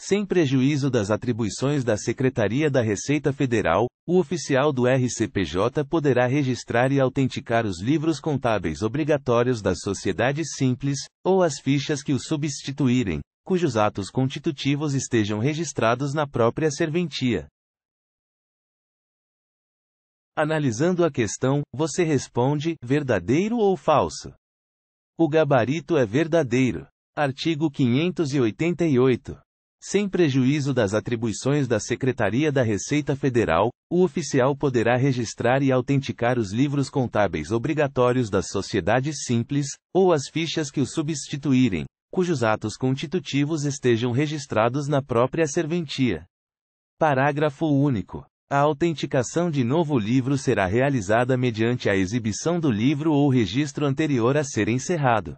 sem prejuízo das atribuições da Secretaria da Receita Federal, o oficial do RCPJ poderá registrar e autenticar os livros contábeis obrigatórios das sociedades simples, ou as fichas que o substituírem, cujos atos constitutivos estejam registrados na própria serventia. Analisando a questão, você responde: verdadeiro ou falso? O gabarito é verdadeiro. Artigo 588. Sem prejuízo das atribuições da Secretaria da Receita Federal, o oficial poderá registrar e autenticar os livros contábeis obrigatórios das sociedades simples, ou as fichas que o substituírem, cujos atos constitutivos estejam registrados na própria serventia. Parágrafo único. A autenticação de novo livro será realizada mediante a exibição do livro ou registro anterior a ser encerrado.